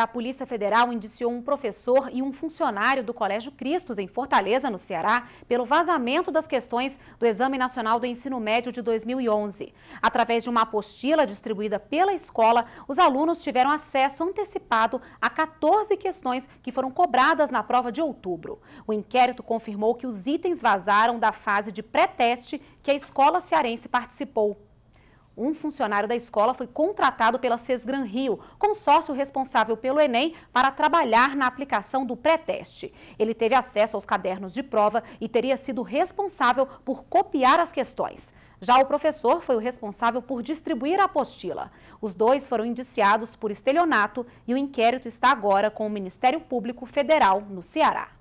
A Polícia Federal indiciou um professor e um funcionário do Colégio Cristos, em Fortaleza, no Ceará, pelo vazamento das questões do Exame Nacional do Ensino Médio de 2011. Através de uma apostila distribuída pela escola, os alunos tiveram acesso antecipado a 14 questões que foram cobradas na prova de outubro. O inquérito confirmou que os itens vazaram da fase de pré-teste que a escola cearense participou um funcionário da escola foi contratado pela Sesgran Rio, consórcio responsável pelo Enem, para trabalhar na aplicação do pré-teste. Ele teve acesso aos cadernos de prova e teria sido responsável por copiar as questões. Já o professor foi o responsável por distribuir a apostila. Os dois foram indiciados por estelionato e o inquérito está agora com o Ministério Público Federal no Ceará.